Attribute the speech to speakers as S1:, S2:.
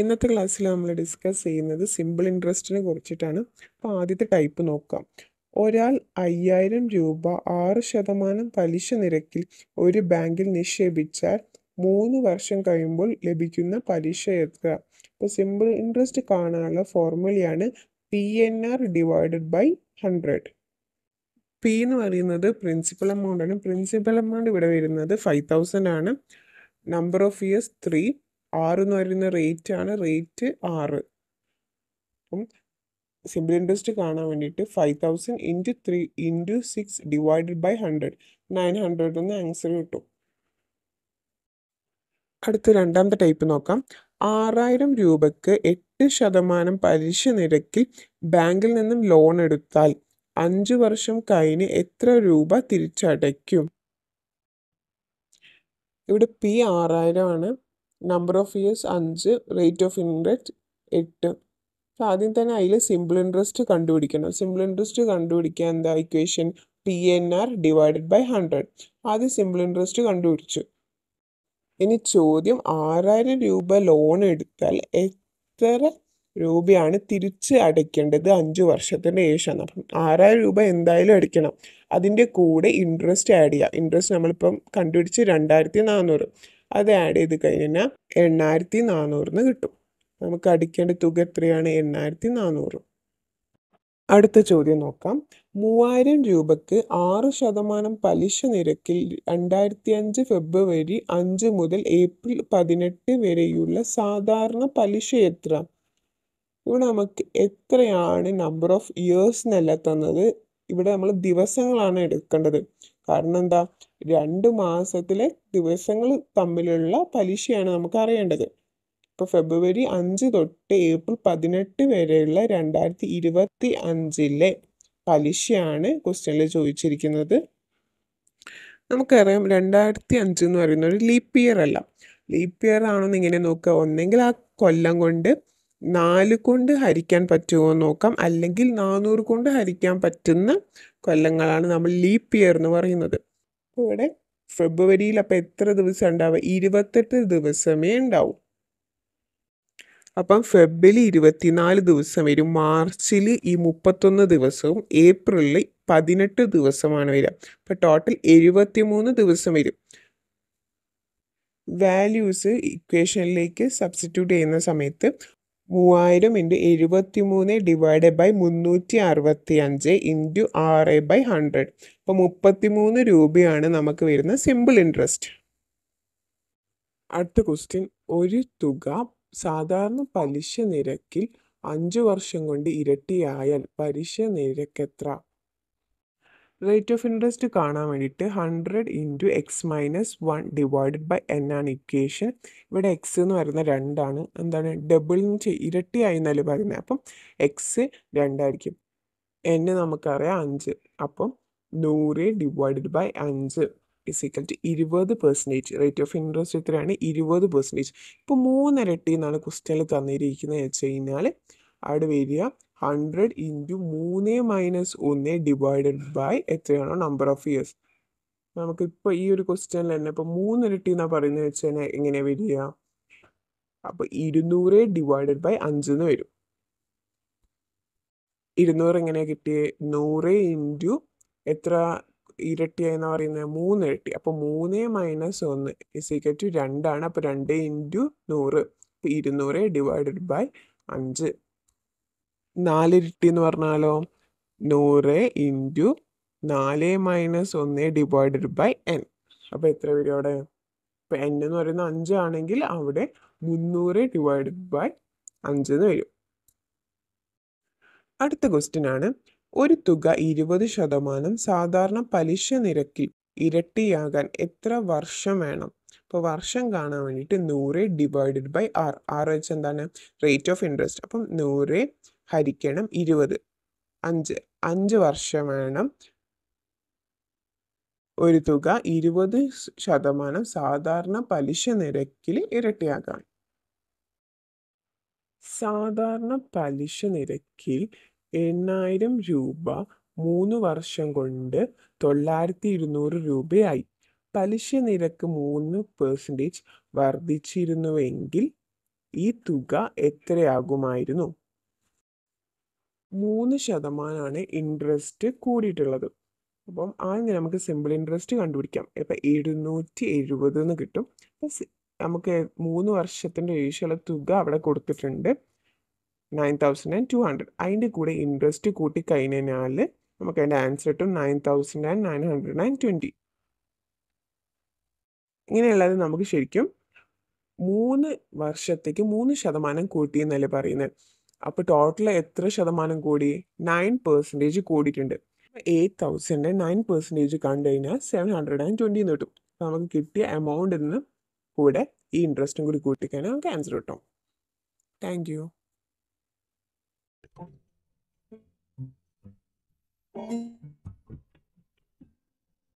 S1: ഇന്നത്തെ ക്ലാസ്സിൽ നമ്മൾ ഡിസ്കസ് ചെയ്യുന്നത് സിമ്പിൾ ഇൻട്രസ്റ്റിനെ കുറിച്ചിട്ടാണ് അപ്പോൾ ആദ്യത്തെ ടൈപ്പ് നോക്കാം ഒരാൾ അയ്യായിരം രൂപ ആറ് ശതമാനം പലിശ നിരക്കിൽ ഒരു ബാങ്കിൽ നിക്ഷേപിച്ചാൽ മൂന്ന് വർഷം കഴിയുമ്പോൾ ലഭിക്കുന്ന പലിശ എത്ര അപ്പോൾ സിമ്പിൾ ഇൻട്രസ്റ്റ് കാണാനുള്ള ഫോർമുലയാണ് P N R divided by hundred P എന്ന് പറയുന്നത് പ്രിൻസിപ്പൽ എമൗണ്ട് ആണ് പ്രിൻസിപ്പൽ എമൗണ്ട് ഇവിടെ വരുന്നത് ഫൈവ് തൗസൻഡ് ആണ് നമ്പർ ഓഫ് ഇയേഴ്സ് ത്രീ ആറ് എന്ന് പറയുന്ന റേറ്റ് ആണ് റേറ്റ് ആറ് അപ്പം സിമ്പിൾ ഇൻട്രസ്റ്റ് കാണാൻ വേണ്ടിയിട്ട് five thousand into three into six divided by hundred nine hundred എന്ന് ആൻസർ കിട്ടും അടുത്ത രണ്ടാമത്തെ ടൈപ്പ് നോക്കാം ആറായിരം രൂപയ്ക്ക് എട്ട് ശതമാനം പലിശ നിരക്കിൽ ബാങ്കിൽ നിന്നും ലോൺ എടുത്താൽ അഞ്ച് വർഷം കഴിഞ്ഞ് എത്ര രൂപ തിരിച്ചടയ്ക്കും ഇവിടെ പി ആറായിരമാണ് നമ്പർ ഓഫ് ഇയേഴ്സ് അഞ്ച് റേറ്റ് ഓഫ് ഇൻട്രസ്റ്റ് എട്ട് അപ്പോൾ ആദ്യം തന്നെ അതിൽ സിമ്പിൾ ഇൻട്രസ്റ്റ് കണ്ടുപിടിക്കണം സിമ്പിൾ ഇൻട്രസ്റ്റ് കണ്ടുപിടിക്കാൻ എന്താ equation P N R divided by hundred ആദ്യം സിമ്പിൾ ഇൻട്രസ്റ്റ് കണ്ടുപിടിച്ചു ഇനി ചോദ്യം ആറായിരം രൂപ ലോൺ എടുത്താൽ എത്ര രൂപയാണ് തിരിച്ച് അടയ്ക്കേണ്ടത് അഞ്ച് വർഷത്തിന് ശേഷമാണ് അപ്പം ആറായിരം രൂപ എന്തായാലും അടയ്ക്കണം അതിൻ്റെ കൂടെ ഇൻട്രസ്റ്റ് ആഡ് ചെയ്യുക ഇൻട്രസ്റ്റ് നമ്മളിപ്പം കണ്ടുപിടിച്ച് രണ്ടായിരത്തി നാനൂറ് അത് ആഡ് ചെയ്ത് കഴിഞ്ഞാൽ എണ്ണായിരത്തി നാനൂറിന് കിട്ടും നമുക്ക് അടിക്കേണ്ട തുക എത്രയാണ് എണ്ണായിരത്തി നാനൂറ് അടുത്ത ചോദ്യം നോക്കാം മൂവായിരം രൂപക്ക് ആറ് ശതമാനം പലിശ നിരക്കിൽ രണ്ടായിരത്തി അഞ്ച് ഫെബ്രുവരി അഞ്ച് മുതൽ ഏപ്രിൽ പതിനെട്ട് വരെയുള്ള സാധാരണ പലിശ എത്ര ഇവിടെ നമുക്ക് എത്രയാണ് നമ്പർ ഓഫ് ഇയേഴ്സ് എന്നല്ല തന്നത് ഇവിടെ നമ്മൾ ദിവസങ്ങളാണ് എടുക്കേണ്ടത് കാരണം എന്താ രണ്ട് മാസത്തിലെ ദിവസങ്ങൾ തമ്മിലുള്ള പലിശയാണ് നമുക്ക് അറിയേണ്ടത് ഇപ്പോൾ ഫെബ്രുവരി അഞ്ച് തൊട്ട് ഏപ്രിൽ പതിനെട്ട് വരെയുള്ള രണ്ടായിരത്തി ഇരുപത്തി അഞ്ചിലെ പലിശയാണ് ക്വസ്റ്റ്യനിൽ ചോദിച്ചിരിക്കുന്നത് നമുക്കറിയാം രണ്ടായിരത്തി അഞ്ച് എന്ന് പറയുന്നത് ഒരു ലീപ്പ് ഇയർ അല്ല ലീപ്പ് ഇയർ ആണോ എന്ന് ഇങ്ങനെ നോക്കുക ഒന്നെങ്കിൽ ആ കൊല്ലം കൊണ്ട് നാല് കൊണ്ട് ഹരിക്കാൻ പറ്റുമോ എന്ന് നോക്കാം അല്ലെങ്കിൽ നാനൂറ് കൊണ്ട് ഹരിക്കാൻ പറ്റുന്ന കൊല്ലങ്ങളാണ് നമ്മൾ ലീപ്പ് ഇയർ എന്ന് പറയുന്നത് ഇവിടെ ഫെബ്രുവരിയിൽ അപ്പോൾ എത്ര ദിവസം ഉണ്ടാവുക ഇരുപത്തെട്ട് ദിവസമേ ഉണ്ടാവും അപ്പം ഫെബ്രുവരി ഇരുപത്തിനാല് ദിവസം വരും മാർച്ചിൽ ഈ മുപ്പത്തൊന്ന് ദിവസവും ഏപ്രിലിൽ പതിനെട്ട് ദിവസമാണ് വരിക അപ്പം ടോട്ടൽ എഴുപത്തിമൂന്ന് ദിവസം വരും വാല്യൂസ് ഇക്വേഷനിലേക്ക് സബ്സ്റ്റിറ്റ്യൂട്ട് ചെയ്യുന്ന സമയത്ത് മൂവായിരം ഇൻറ്റു എഴുപത്തി മൂന്ന് ഡിവൈഡ് ബൈ മുന്നൂറ്റി അറുപത്തി അഞ്ച് ഇൻറ്റു ആറ് ബൈ ഹൺഡ്രഡ് അപ്പോൾ മുപ്പത്തി മൂന്ന് രൂപയാണ് നമുക്ക് വരുന്ന സിമ്പിൾ ഇൻട്രസ്റ്റ് അടുത്ത ക്വസ്റ്റ്യൻ ഒരു തുക സാധാരണ പലിശ നിരക്കിൽ അഞ്ച് വർഷം കൊണ്ട് ഇരട്ടിയായാൽ പലിശ നിരക്ക് എത്ര റേറ്റ് ഓഫ് ഇൻട്രസ്റ്റ് കാണാൻ വേണ്ടിയിട്ട് hundred into X minus one divided by N ആണ് ഇക്വേഷൻ ഇവിടെ എക്സ് എന്ന് പറയുന്ന രണ്ടാണ് എന്താണ് ഡബിൾ എന്ന് വെച്ചാൽ ഇരട്ടിയായി എന്നല്ലേ പറയുന്നത് അപ്പം എക്സ് രണ്ടായിരിക്കും എൻ നമുക്കറിയാം അഞ്ച് അപ്പം നൂറ് ഡിവൈഡഡ് ബൈ അഞ്ച് ഫിസിക്കൽ ടു ഇരുപത് പെർസെൻറ്റേജ് റേറ്റ് ഓഫ് ഇൻട്രസ്റ്റ് എത്രയാണ് ഇരുപത് പെർസെൻറ്റേജ് ഇപ്പോൾ മൂന്നിരട്ടി എന്നാണ് ക്വസ്റ്റ്യനിൽ തന്നിരിക്കുന്നത് വെച്ച് കഴിഞ്ഞാൽ അവിടെ വരിക ഹൺഡ്രഡ് ഇൻറ്റു മൂന്ന് മൈനസ് ഒന്ന് ഡിവൈഡഡ് ബൈ എത്രയാണോ നമ്പർ ഓഫ് ഇയേഴ്സ് നമുക്കിപ്പോൾ ഈ ഒരു ക്വസ്റ്റ്യനിൽ തന്നെ ഇപ്പോൾ ഇരട്ടി എന്നാണ് പറയുന്നത് വെച്ച് തന്നെ എങ്ങനെയാണ് വരിക അപ്പോൾ ഇരുന്നൂറ് ഡിവൈഡഡ് ബൈ അഞ്ച് എന്ന് വരും ഇരുന്നൂറ് എങ്ങനെയാണ് കിട്ടിയത് നൂറ് ഇൻറ്റു എത്ര ഇരട്ടിയായി ഇരട്ടിയായെന്ന് പറയുന്നത് മൂന്ന് ഇരട്ടി അപ്പോൾ മൂന്ന് മൈനസ് ഒന്ന് ഇസിക്കൽ ടു രണ്ടാണ് അപ്പോൾ രണ്ട് ഇൻറ്റു നൂറ് ഇരുന്നൂറ് ഡിവൈഡഡ് ബൈ അഞ്ച് നാലിരട്ടി എന്ന് പറഞ്ഞാലോ നൂറ് ഇൻറ്റു നാല് മൈനസ് ഒന്ന് ഡിവൈഡഡ് ബൈ എൻ അപ്പോൾ എത്ര വരും അവിടെ ഇപ്പം എൻ എന്ന് പറയുന്ന അഞ്ചാണെങ്കിൽ അവിടെ മുന്നൂറ് ഡിവൈഡഡ് ബൈ അഞ്ച് എന്ന് വരും അടുത്ത ക്വസ്റ്റ്യൻ ആണ് ഒരു തുക ഇരുപത് ശതമാനം സാധാരണ പലിശ നിരക്കിൽ ഇരട്ടിയാകാൻ എത്ര വർഷം വേണം അപ്പോൾ വർഷം കാണാൻ വേണ്ടിയിട്ട് നൂറ് ഡിവൈഡഡ് ബൈ ആർ ആർ വെച്ച് എന്താണ് റേറ്റ് ഓഫ് ഇൻട്രസ്റ്റ് അപ്പം നൂറ് ഹരിക്കണം ഇരുപത് അഞ്ച് അഞ്ച് വർഷം വേണം ഒരു തുക ഇരുപത് ശതമാനം സാധാരണ പലിശ നിരക്കിൽ ഇരട്ടിയാകാൻ സാധാരണ പലിശ നിരക്കിൽ എണ്ണായിരം രൂപ മൂന്ന് വർഷം കൊണ്ട് തൊള്ളായിരത്തി ഇരുന്നൂറ് രൂപയായി പലിശ നിരക്ക് മൂന്ന് പെർസെൻറ്റേജ് വർദ്ധിച്ചിരുന്നുവെങ്കിൽ ഈ തുക എത്രയാകുമായിരുന്നു മൂന്ന് ശതമാനമാണ് ഇൻട്രസ്റ്റ് കൂടിയിട്ടുള്ളത് അപ്പം ആദ്യം നമുക്ക് സിമ്പിൾ ഇൻട്രസ്റ്റ് കണ്ടുപിടിക്കാം ഇപ്പം എഴുന്നൂറ്റി എഴുപത് എന്ന് കിട്ടും അപ്പം നമുക്ക് മൂന്ന് വർഷത്തിൻ്റെ ശേഷമുള്ള തുക അവിടെ കൊടുത്തിട്ടുണ്ട് nine thousand and two hundred അതിൻ്റെ കൂടെ ഇൻട്രസ്റ്റ് കൂട്ടി കഴിഞ്ഞാൽ നമുക്ക് അതിൻ്റെ ആൻസർ കിട്ടും nine thousand and nine hundred and twenty ഇങ്ങനെയുള്ളത് നമുക്ക് ശരിക്കും മൂന്ന് വർഷത്തേക്ക് മൂന്ന് ശതമാനം കൂട്ടി എന്നല്ലേ പറയുന്നത് അപ്പോൾ ടോട്ടൽ എത്ര ശതമാനം കൂടി നയൻ പെർസെൻറ്റേജ് കൂടിയിട്ടുണ്ട് എയ്റ്റ് തൗസൻഡ് നയൻ പെർസെൻറ്റേജ് കണ്ടു കഴിഞ്ഞാൽ സെവൻ ഹൺഡ്രഡ് ആൻഡ് ട്വൻറ്റി എന്ന് കിട്ടും നമുക്ക് കിട്ടിയ എമൗണ്ടിൽ നിന്ന് കൂടെ ഈ ഇൻട്രസ്റ്റും കൂടി കൂട്ടിക്കാനും നമുക്ക് ആൻസർ കിട്ടും താങ്ക് യു Thank you.